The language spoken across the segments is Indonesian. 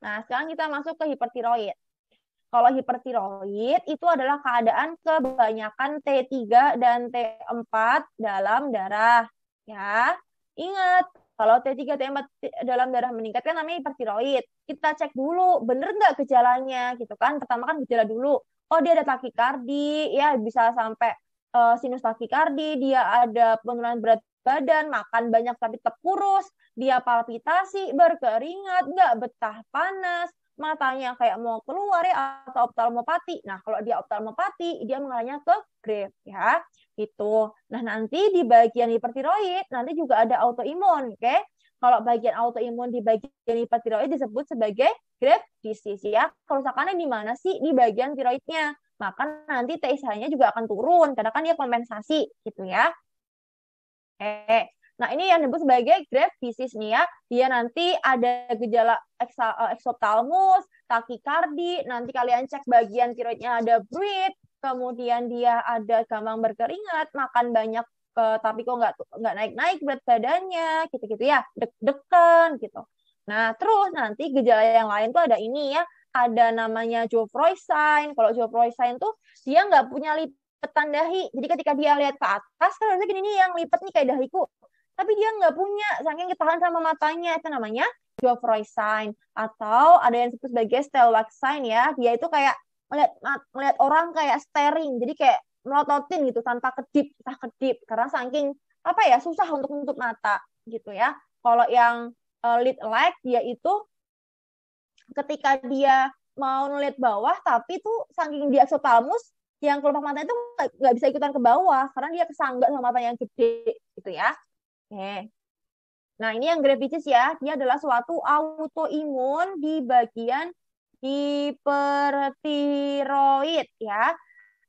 Nah, sekarang kita masuk ke hipertiroid. Kalau hipertiroid itu adalah keadaan kebanyakan T3 dan T4 dalam darah. Ya, ingat kalau T3 T4 dalam darah meningkat kan namanya hipertiroid. Kita cek dulu bener nggak gejalanya gitu kan. Pertama kan gejala dulu. Oh dia ada takikardi, ya bisa sampai uh, sinus takikardi, dia ada penurunan berat badan, makan banyak tapi terkurus kurus, dia palpitasi, berkeringat, nggak betah panas, matanya kayak mau keluar ya atau optalmopati. Nah, kalau dia optalmopati, dia mengalahnya ke Graves ya. itu Nah, nanti di bagian hipertiroid nanti juga ada autoimun, oke? Okay? Kalau bagian autoimun di bagian hipertiroid disebut sebagai Graves disease ya. Kerusakannya di mana sih? Di bagian tiroidnya. Maka nanti TSH-nya juga akan turun karena kan dia kompensasi gitu ya pakai. Eh, nah, ini yang disebut sebagai grave disease nih ya. Dia nanti ada gejala eh, eksotalmus, takikardi, nanti kalian cek bagian tiroidnya ada breed, kemudian dia ada gampang berkeringat, makan banyak ke, eh, tapi kok nggak nggak naik-naik berat badannya, gitu-gitu ya, deg-degan gitu. Nah, terus nanti gejala yang lain tuh ada ini ya, ada namanya Joffroy sign. Kalau Joffroy sign tuh dia nggak punya lip lipetan dahi. Jadi ketika dia lihat ke atas, kan harusnya gini nih yang lipet nih kayak dahiku. Tapi dia nggak punya, saking ketahan sama matanya. Itu namanya Geoffroy sign. Atau ada yang disebut sebagai stelwag sign ya. Dia itu kayak melihat, melihat orang kayak staring. Jadi kayak melototin gitu tanpa kedip, entah kedip. Karena saking apa ya susah untuk menutup mata gitu ya. Kalau yang uh, lead leg dia itu ketika dia mau ngeliat bawah tapi tuh saking dia eksotalmus yang kelopak mata itu nggak bisa ikutan ke bawah karena dia kesanggak sama mata yang gede gitu ya. Oke. Nah, ini yang gravitis ya, dia adalah suatu autoimun di bagian hipertiroid ya.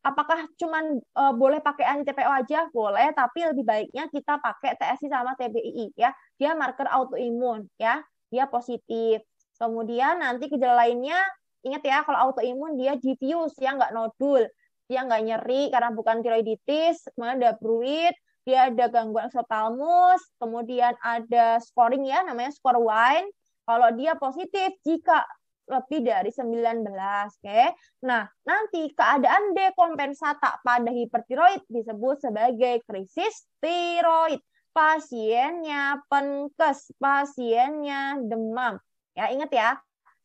Apakah cuman e, boleh pakai anti-TPO aja? Boleh, tapi lebih baiknya kita pakai TSI sama TBII ya. Dia marker autoimun ya. Dia positif. Kemudian nanti gejala lainnya ingat ya kalau autoimun dia diffuse ya nggak nodul dia nggak nyeri karena bukan tiroiditis, kemudian ada bruit, dia ada gangguan sotalmus, kemudian ada scoring ya, namanya score wine. Kalau dia positif, jika lebih dari 19, oke. Okay? Nah, nanti keadaan dekompensata pada hipertiroid disebut sebagai krisis tiroid. Pasiennya penkes, pasiennya demam. Ya, ingat ya,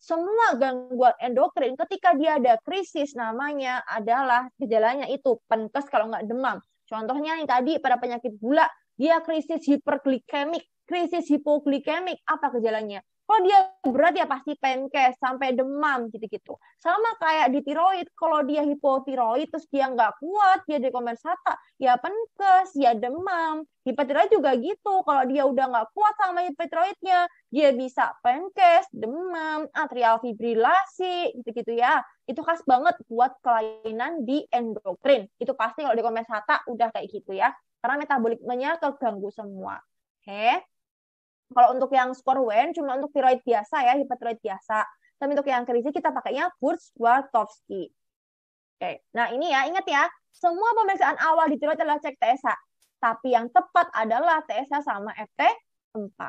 semua gangguan endokrin ketika dia ada krisis namanya adalah gejalanya itu penkes kalau nggak demam. Contohnya yang tadi pada penyakit gula, dia krisis hiperglikemik, krisis hipoglikemik, apa gejalanya? Kalau oh, dia berat ya pasti penkes sampai demam gitu-gitu. Sama kayak di tiroid, kalau dia hipotiroid terus dia nggak kuat, dia dekompensata, ya penkes, ya demam. Hipotiroid juga gitu. Kalau dia udah nggak kuat sama hipotiroidnya, dia bisa penkes, demam, atrial fibrilasi, gitu-gitu ya. Itu khas banget buat kelainan di endokrin. Itu pasti kalau dekompensata udah kayak gitu ya. Karena metabolismenya keganggu semua. Oke. Okay. Kalau untuk yang skor WN cuma untuk tiroid biasa ya, hipertiroid biasa. Tapi untuk yang krisis kita pakainya Kurz-Wartowski. Oke, nah ini ya, ingat ya, semua pemeriksaan awal di tiroid adalah cek TSH. Tapi yang tepat adalah TSH sama FT4.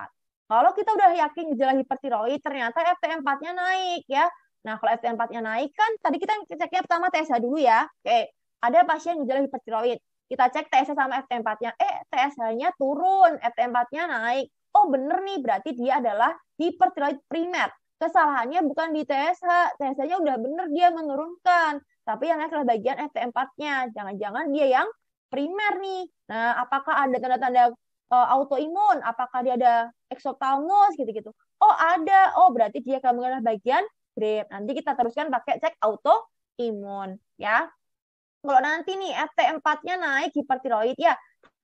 Kalau kita udah yakin gejala hipertiroid, ternyata FT4-nya naik ya. Nah, kalau FT4-nya naik kan, tadi kita ceknya pertama TSH dulu ya. Oke, ada pasien gejala hipertiroid. Kita cek TSH sama FT4-nya. Eh, TSH-nya turun, FT4-nya naik oh bener nih berarti dia adalah hipertiroid primer. Kesalahannya bukan di TSH, TSH-nya udah bener dia menurunkan, tapi yang naik adalah bagian FT4-nya. Jangan-jangan dia yang primer nih. Nah, apakah ada tanda-tanda eh, autoimun? Apakah dia ada exophthalmos gitu-gitu? Oh, ada. Oh, berarti dia akan mengenai bagian grip. Nanti kita teruskan pakai cek autoimun, ya. Kalau nanti nih FT4-nya naik hipertiroid ya,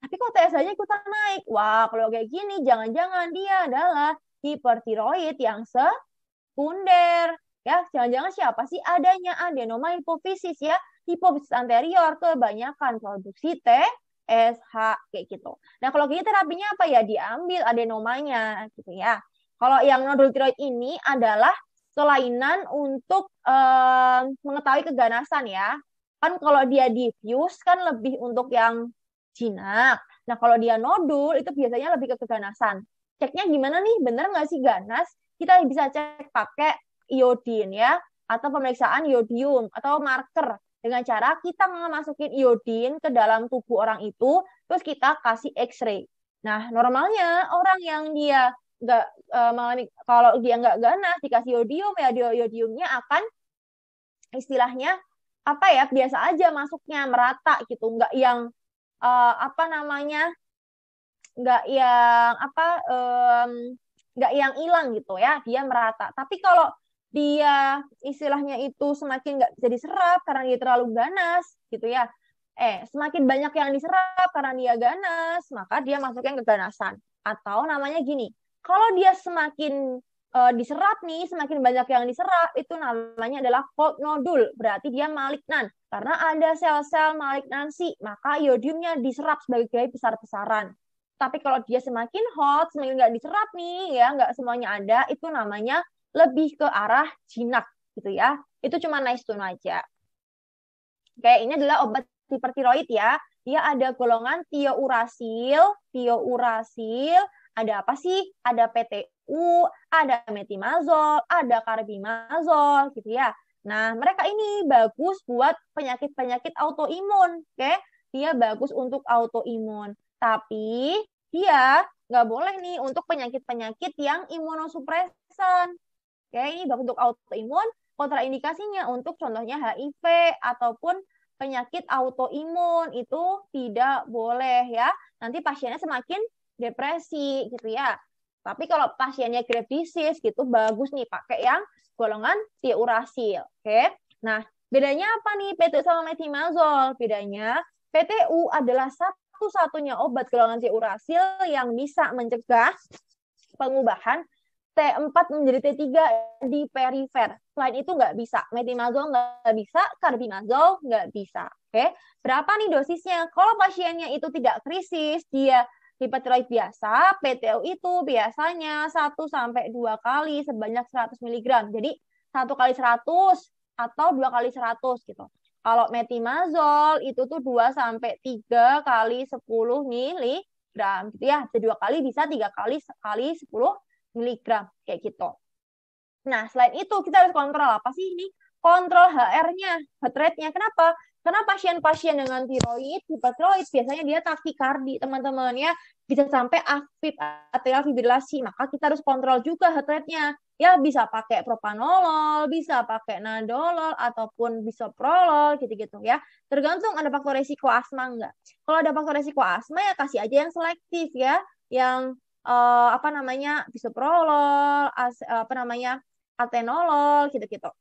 tapi kok TSH-nya ikutan naik. Wah, kalau kayak gini, jangan-jangan dia adalah hipertiroid yang sekunder. Ya, jangan-jangan siapa sih adanya adenoma hipofisis ya, hipofisis anterior kebanyakan produksi TSH kayak gitu. Nah, kalau gini gitu terapinya apa ya? Diambil adenomanya gitu ya. Kalau yang nodul tiroid ini adalah selainan untuk um, mengetahui keganasan ya. Kan kalau dia diffuse kan lebih untuk yang jinak. Nah, kalau dia nodul itu biasanya lebih ke keganasan. Ceknya gimana nih? Bener nggak sih ganas? Kita bisa cek pakai iodin ya, atau pemeriksaan iodium atau marker dengan cara kita memasukin iodin ke dalam tubuh orang itu, terus kita kasih X-ray. Nah, normalnya orang yang dia nggak e, mengalami kalau dia nggak ganas dikasih iodium ya iodiumnya akan istilahnya apa ya biasa aja masuknya merata gitu nggak yang uh, apa namanya nggak yang apa nggak um, yang hilang gitu ya dia merata tapi kalau dia istilahnya itu semakin nggak jadi serap karena dia terlalu ganas gitu ya eh semakin banyak yang diserap karena dia ganas maka dia masuk masuknya keganasan atau namanya gini kalau dia semakin uh, diserap nih, semakin banyak yang diserap, itu namanya adalah cold nodule, berarti dia malignan. Karena ada sel-sel malignansi, maka iodiumnya diserap sebagai besar-besaran. Tapi kalau dia semakin hot, semakin nggak diserap nih, ya nggak semuanya ada, itu namanya lebih ke arah jinak gitu ya. Itu cuma nice to aja. Kayak ini adalah obat hipertiroid ya. Dia ada golongan tiourasil, tiourasil, ada apa sih? Ada PTU, ada metimazol, ada karbimazol gitu ya. Nah, mereka ini bagus buat penyakit-penyakit autoimun, oke? Okay? Dia bagus untuk autoimun. Tapi dia nggak boleh nih untuk penyakit-penyakit yang imunosupresan. Oke, okay? ini bagus untuk autoimun, kontraindikasinya untuk contohnya HIV ataupun penyakit autoimun itu tidak boleh ya. Nanti pasiennya semakin depresi gitu ya. Tapi kalau pasiennya grave gitu bagus nih pakai yang golongan diurasil. Oke. Okay? Nah, bedanya apa nih PTU sama metimazol? Bedanya PTU adalah satu-satunya obat golongan diurasil yang bisa mencegah pengubahan T4 menjadi T3 di perifer. Selain itu nggak bisa. Metimazol nggak bisa, carbimazol nggak bisa. Oke, berapa nih dosisnya? Kalau pasiennya itu tidak krisis, dia Hipertiroid biasa, PTO itu biasanya 1 sampai 2 kali sebanyak 100 mg. Jadi 1 kali 100 atau 2 kali 100 gitu. Kalau metimazol itu tuh 2 sampai 3 kali 10 mg gitu ya. Jadi 2 kali bisa 3 kali kali 10 mg kayak gitu. Nah, selain itu kita harus kontrol apa sih ini? Kontrol HR-nya, heart rate-nya. Kenapa? Karena pasien-pasien dengan tiroid, hipertiroid, biasanya dia takikardi, teman-teman ya, bisa sampai AFib, atrial fibrilasi. Maka kita harus kontrol juga heart rate-nya. Ya, bisa pakai propanolol, bisa pakai nadolol, ataupun bisoprolol, gitu-gitu ya. Tergantung ada faktor resiko asma enggak. Kalau ada faktor resiko asma, ya kasih aja yang selektif ya, yang eh, apa namanya bisoprolol, as, eh, apa namanya atenolol gitu-gitu,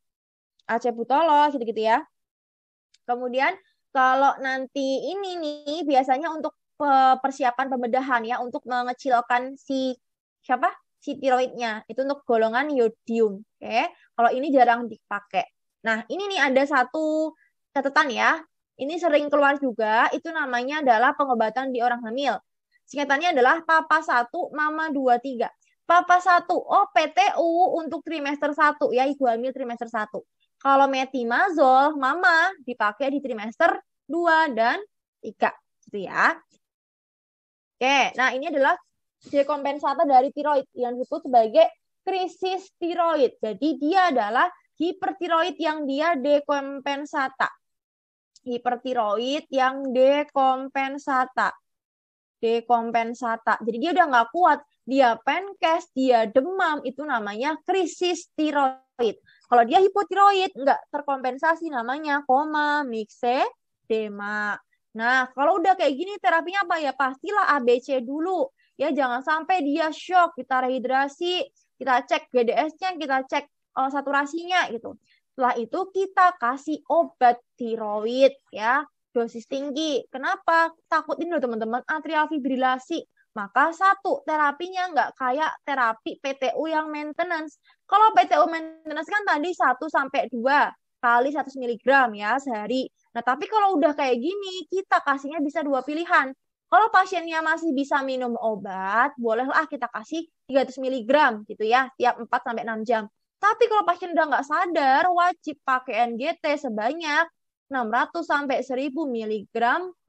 acebutolol gitu-gitu ya. Kemudian kalau nanti ini nih biasanya untuk eh, persiapan pembedahan ya untuk mengecilkan si siapa si tiroidnya itu untuk golongan yodium. Oke, okay? kalau ini jarang dipakai. Nah ini nih ada satu catatan ya. Ini sering keluar juga. Itu namanya adalah pengobatan di orang hamil. Singkatannya adalah Papa 1, Mama 2, 3. Papa 1, oh PTU untuk trimester 1 ya, ibu hamil trimester 1. Kalau metimazol, mama dipakai di trimester 2 dan 3 gitu ya. Oke, nah ini adalah dekompensator dari tiroid yang disebut sebagai krisis tiroid. Jadi dia adalah hipertiroid yang dia dekompensata. Hipertiroid yang dekompensata. Dekompensata. Jadi dia udah nggak kuat, dia pankes, dia demam, itu namanya krisis tiroid. Kalau dia hipotiroid, nggak terkompensasi namanya koma, mikse, dema. Nah, kalau udah kayak gini terapinya apa ya? Pastilah ABC dulu. Ya, jangan sampai dia shock, kita rehidrasi, kita cek GDS-nya, kita cek uh, saturasinya gitu. Setelah itu kita kasih obat tiroid ya, dosis tinggi. Kenapa? Takutin loh teman-teman atrial fibrilasi. Maka satu, terapinya nggak kayak terapi PTU yang maintenance. Kalau PTU maintenance kan tadi 1 sampai 2 kali 100 mg ya sehari. Nah, tapi kalau udah kayak gini, kita kasihnya bisa dua pilihan. Kalau pasiennya masih bisa minum obat, bolehlah kita kasih 300 mg gitu ya, tiap 4 sampai 6 jam. Tapi kalau pasien udah nggak sadar, wajib pakai NGT sebanyak 600 sampai 1000 mg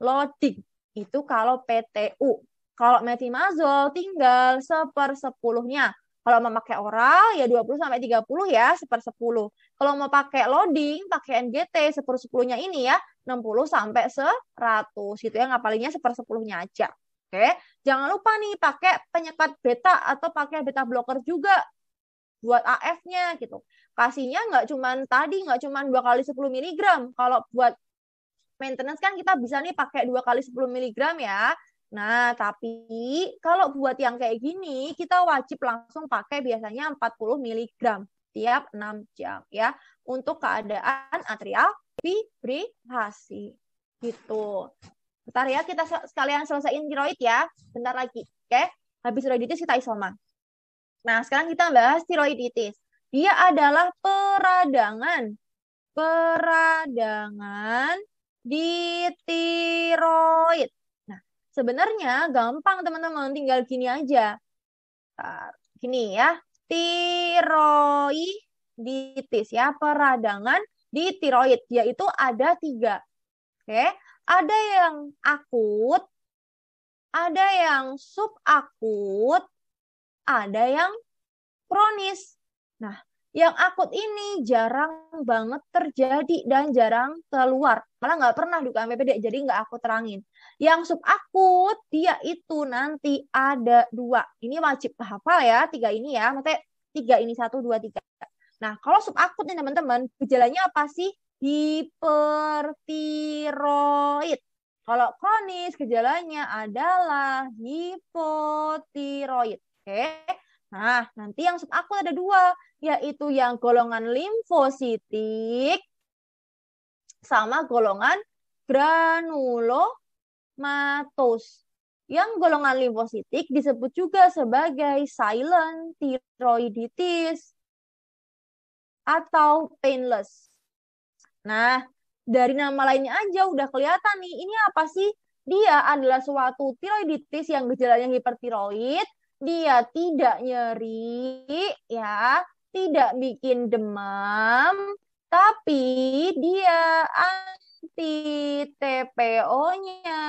loading. Itu kalau PTU. Kalau metimazol tinggal seper sepuluhnya. Kalau mau pakai oral ya 20 sampai 30 ya, seper 10. Kalau mau pakai loading, pakai NGT seper 10-nya ini ya, 60 sampai 100 gitu ya, ngapalinnya seper 10-nya aja. Oke, jangan lupa nih pakai penyekat beta atau pakai beta blocker juga buat AF-nya gitu. Kasihnya nggak cuman tadi, nggak cuman 2 kali 10 mg. Kalau buat maintenance kan kita bisa nih pakai 2 kali 10 mg ya. Nah, tapi kalau buat yang kayak gini, kita wajib langsung pakai biasanya 40 mg tiap 6 jam ya untuk keadaan atrial fibrilasi gitu. Bentar ya, kita sekalian selesaiin tiroid ya. Bentar lagi, oke? Okay? Habis tiroiditis kita isoma. Nah, sekarang kita bahas tiroiditis. Dia adalah peradangan peradangan di tiroid Sebenarnya gampang teman-teman, tinggal gini aja. Gini ya, tiroiditis ya, peradangan di tiroid, yaitu ada tiga. Oke, ada yang akut, ada yang subakut, ada yang kronis. Nah, yang akut ini jarang banget terjadi dan jarang keluar. Malah nggak pernah di UKMPPD, jadi nggak aku terangin. Yang akut, dia itu nanti ada dua. Ini wajib hafal ya, tiga ini ya. Maksudnya tiga ini, satu, dua, tiga. Nah, kalau akut nih teman-teman, gejalanya apa sih? Hipertiroid. Kalau kronis, gejalanya adalah hipotiroid. Oke, okay? Nah, nanti yang akut ada dua, yaitu yang golongan limfositik sama golongan granulomatos. Yang golongan limfositik disebut juga sebagai silent thyroiditis atau painless. Nah, dari nama lainnya aja udah kelihatan nih, ini apa sih? Dia adalah suatu tiroiditis yang gejalanya hipertiroid, dia tidak nyeri, ya, tidak bikin demam, tapi dia anti TPO-nya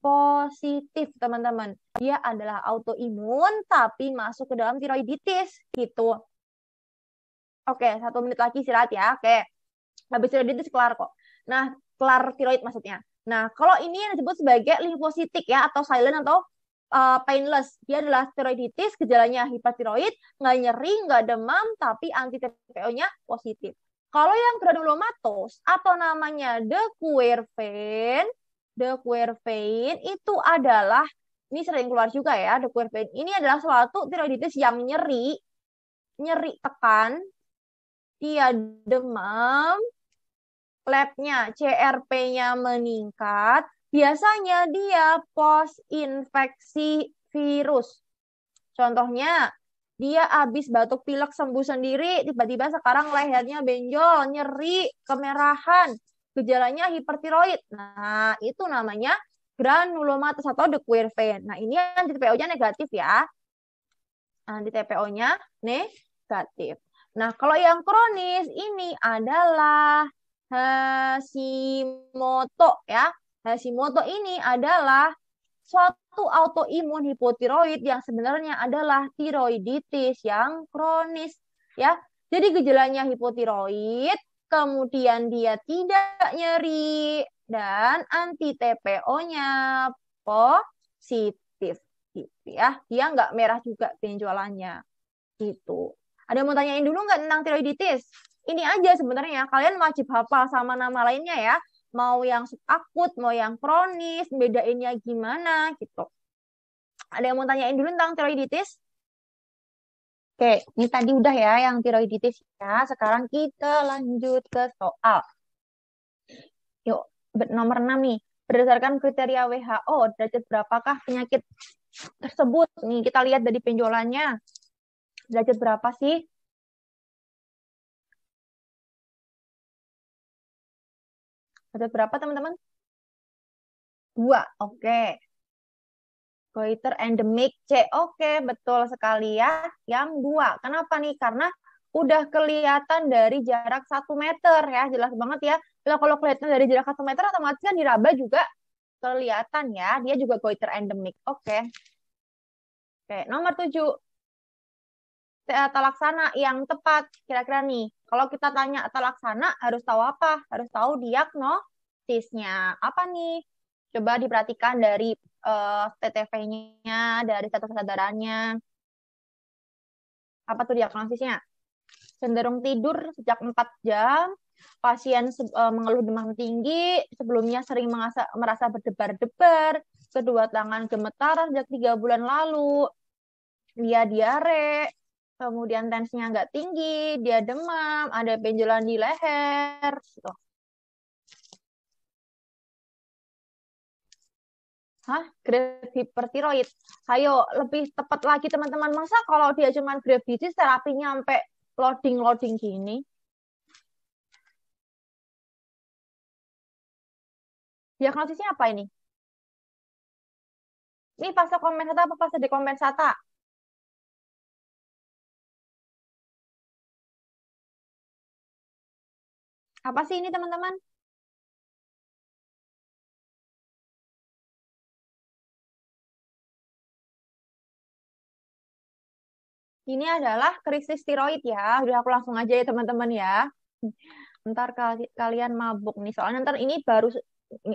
positif, teman-teman. Dia adalah autoimun tapi masuk ke dalam tiroiditis gitu. Oke, satu menit lagi silat ya. Oke. Habis tiroiditis kelar kok. Nah, kelar tiroid maksudnya. Nah, kalau ini yang disebut sebagai limfositik ya atau silent atau uh, painless. Dia adalah tiroiditis, gejalanya hipertiroid, nggak nyeri, nggak demam, tapi anti TPO-nya positif. Kalau yang granulomatos atau namanya the queer vein, the queer vein itu adalah ini sering keluar juga ya, the queer vein. Ini adalah suatu tiroiditis yang nyeri, nyeri tekan, dia demam, labnya CRP-nya meningkat, biasanya dia post infeksi virus. Contohnya, dia habis batuk pilek sembuh sendiri, tiba-tiba sekarang lehernya benjol, nyeri, kemerahan, gejalanya hipertiroid. Nah, itu namanya granulomatis atau the queer vein. Nah, ini yang di TPO-nya negatif ya. di TPO-nya negatif. Nah, kalau yang kronis ini adalah Hashimoto ya. Hashimoto nah, ini adalah suatu autoimun hipotiroid yang sebenarnya adalah tiroiditis yang kronis ya. Jadi gejalanya hipotiroid, kemudian dia tidak nyeri dan anti TPO-nya positif gitu ya. Dia nggak merah juga benjolannya gitu. Ada yang mau tanyain dulu nggak tentang tiroiditis? Ini aja sebenarnya kalian wajib hafal sama nama lainnya ya mau yang akut, mau yang kronis, bedainnya gimana gitu. Ada yang mau tanyain dulu tentang tiroiditis? Oke, ini tadi udah ya yang tiroiditis ya. Sekarang kita lanjut ke soal. Yuk, nomor 6 nih. Berdasarkan kriteria WHO, derajat berapakah penyakit tersebut? Nih, kita lihat dari penjualannya, Derajat berapa sih Ada berapa teman-teman? Dua, oke. Okay. Goiter endemic C, oke, okay, betul sekali ya. Yang dua, kenapa nih? Karena udah kelihatan dari jarak satu meter ya, jelas banget ya. Nah, kalau kelihatan dari jarak satu meter, otomatis kan diraba juga kelihatan ya. Dia juga goiter endemic, oke. Okay. Oke, nomor tujuh. Eh, Tata laksana yang tepat, kira-kira nih kalau kita tanya laksana harus tahu apa? Harus tahu diagnosisnya. Apa nih? Coba diperhatikan dari uh, eh, TTV-nya, dari status kesadarannya. Apa tuh diagnosisnya? Cenderung tidur sejak 4 jam, pasien uh, mengeluh demam tinggi, sebelumnya sering mengasa, merasa berdebar-debar, kedua tangan gemetar sejak tiga bulan lalu, dia diare, kemudian tensinya nggak tinggi, dia demam, ada benjolan di leher, gitu. Hah? Grade hipertiroid. Ayo, lebih tepat lagi teman-teman. Masa kalau dia cuma grade disease, terapinya sampai loading-loading gini? Diagnosisnya apa ini? Ini fase kompensata apa fase dekompensata? Apa sih ini teman-teman? Ini adalah krisis tiroid ya. Udah aku langsung aja ya teman-teman ya. Ntar kalian mabuk nih. Soalnya ntar ini baru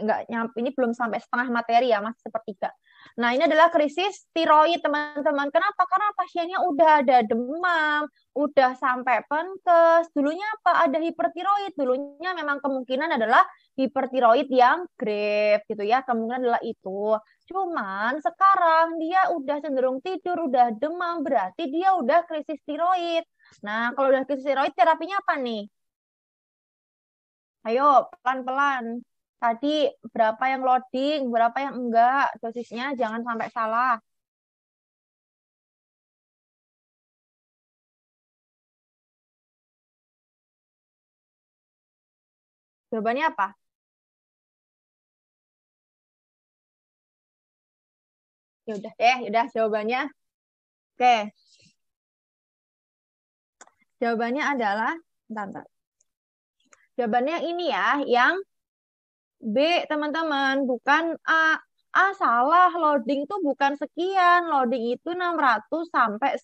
nggak nyampe ini belum sampai setengah materi ya, masih sepertiga. Nah, ini adalah krisis tiroid, teman-teman. Kenapa? Karena pasiennya udah ada demam, udah sampai penkes. Dulunya apa? Ada hipertiroid. Dulunya memang kemungkinan adalah hipertiroid yang grave gitu ya. Kemungkinan adalah itu. Cuman sekarang dia udah cenderung tidur, udah demam, berarti dia udah krisis tiroid. Nah, kalau udah krisis tiroid terapinya apa nih? Ayo, pelan-pelan tadi berapa yang loading, berapa yang enggak, dosisnya jangan sampai salah. Jawabannya apa? Ya udah deh, ya udah jawabannya. Oke. Jawabannya adalah, bentar, Jawabannya ini ya, yang B teman-teman, bukan A. A salah, loading tuh bukan sekian, loading itu 600 sampai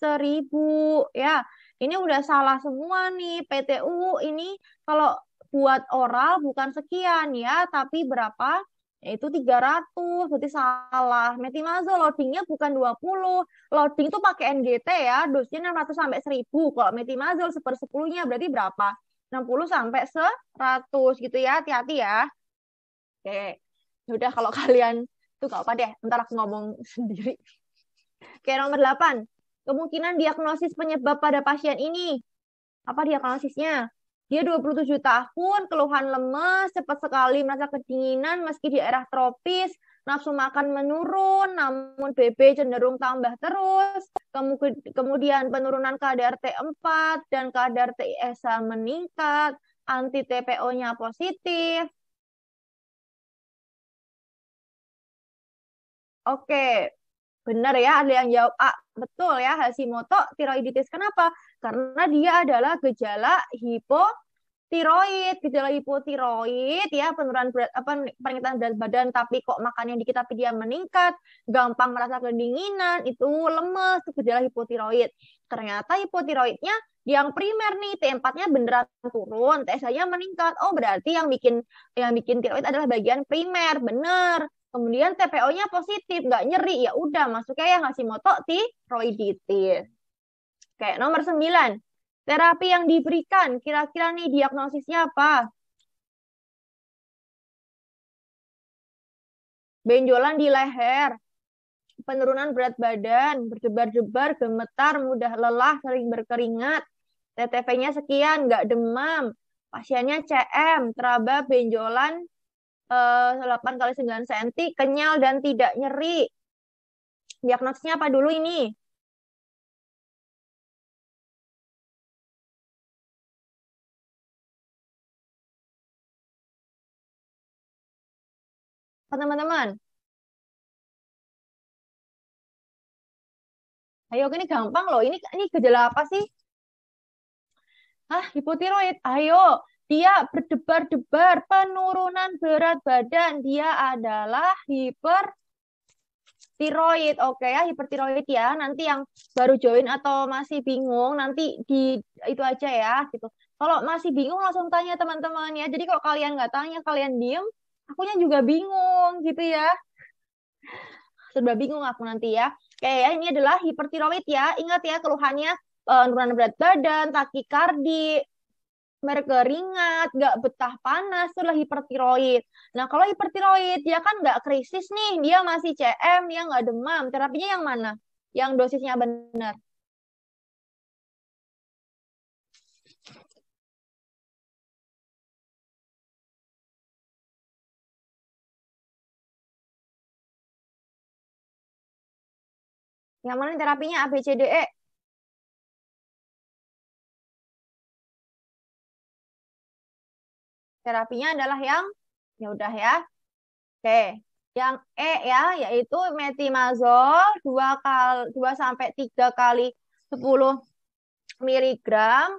1000 ya. Ini udah salah semua nih PTU ini kalau buat oral bukan sekian ya, tapi berapa? Yaitu 300, berarti salah. metimazo loadingnya bukan 20. Loading itu pakai NGT ya, dosnya 600 sampai 1000. Kalau metimazol seper 10-nya berarti berapa? 60 sampai 100 gitu ya, hati-hati ya. Oke. sudah ya udah kalau kalian tuh gak apa deh, ntar aku ngomong sendiri. Oke, nomor 8. Kemungkinan diagnosis penyebab pada pasien ini. Apa diagnosisnya? Dia 27 tahun, keluhan lemes, cepat sekali merasa kedinginan meski di daerah tropis, nafsu makan menurun, namun BB cenderung tambah terus, kemudian penurunan kadar T4 dan kadar TSH meningkat, anti TPO-nya positif, Oke, benar ya ada yang jawab A. Ah, betul ya Hashimoto tiroiditis. Kenapa? Karena dia adalah gejala hipo tiroid, gejala hipotiroid ya, penurunan berat apa peningkatan berat badan tapi kok makan yang dikit tapi dia meningkat, gampang merasa kedinginan, itu lemes, itu gejala hipotiroid. Ternyata hipotiroidnya yang primer nih T4-nya beneran turun, TSH-nya meningkat. Oh, berarti yang bikin yang bikin tiroid adalah bagian primer, bener kemudian TPO-nya positif, nggak nyeri, ya udah masuknya yang ngasih moto tiroiditis. Oke, nomor 9. Terapi yang diberikan, kira-kira nih diagnosisnya apa? Benjolan di leher, penurunan berat badan, berdebar-debar, gemetar, mudah lelah, sering berkeringat, ttv nya sekian, nggak demam, pasiennya CM, teraba, benjolan, 8 eh, kali 9 cm, kenyal dan tidak nyeri. Diagnosisnya apa dulu ini? teman-teman? Ayo, ini gampang loh. Ini ini gejala apa sih? Hah, hipotiroid. Ayo, dia berdebar-debar penurunan berat badan dia adalah hiper tiroid. Oke okay, ya, hipertiroid ya. Nanti yang baru join atau masih bingung nanti di itu aja ya gitu. Kalau masih bingung langsung tanya teman-teman ya. Jadi kalau kalian nggak tanya, kalian diem, akunya juga bingung gitu ya. Sudah bingung aku nanti ya. Oke ya, ini adalah hipertiroid ya. Ingat ya keluhannya eh, penurunan berat badan, takikardi, berkeringat, nggak betah panas, itu hipertiroid. Nah, kalau hipertiroid, dia kan nggak krisis nih, dia masih CM, dia nggak demam. Terapinya yang mana? Yang dosisnya benar. Yang mana terapinya ABCDE? Terapinya adalah yang ya udah ya. Oke, yang E ya yaitu metimazol 2 kali 2 sampai 3 kali 10 mg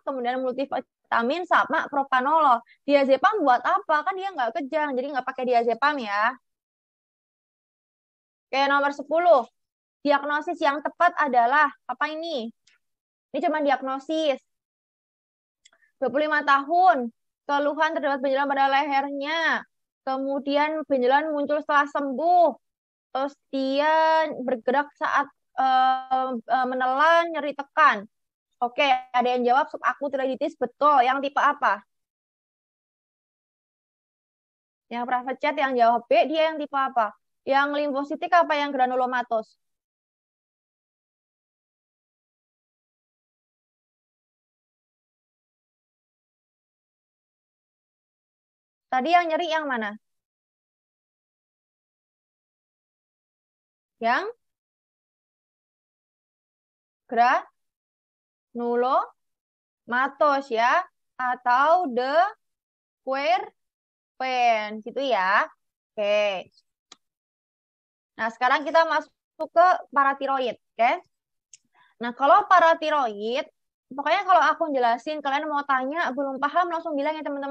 kemudian multivitamin sama propanolol. Diazepam buat apa? Kan dia nggak kejang, jadi nggak pakai diazepam ya. Oke, nomor 10. Diagnosis yang tepat adalah apa ini? Ini cuma diagnosis. 25 tahun, Keluhan terdapat benjolan pada lehernya. Kemudian benjolan muncul setelah sembuh. Terus dia bergerak saat uh, uh, menelan, nyeri tekan. Oke, ada yang jawab Aku subakutiraditis betul. Yang tipe apa? Yang private chat yang jawab B, dia yang tipe apa? Yang limfositik apa yang granulomatos? Tadi yang nyeri yang mana? Yang matos ya atau the square pen gitu ya. Oke. Nah, sekarang kita masuk ke paratiroid, oke? Nah, kalau paratiroid pokoknya kalau aku jelasin kalian mau tanya belum paham langsung bilang ya teman-teman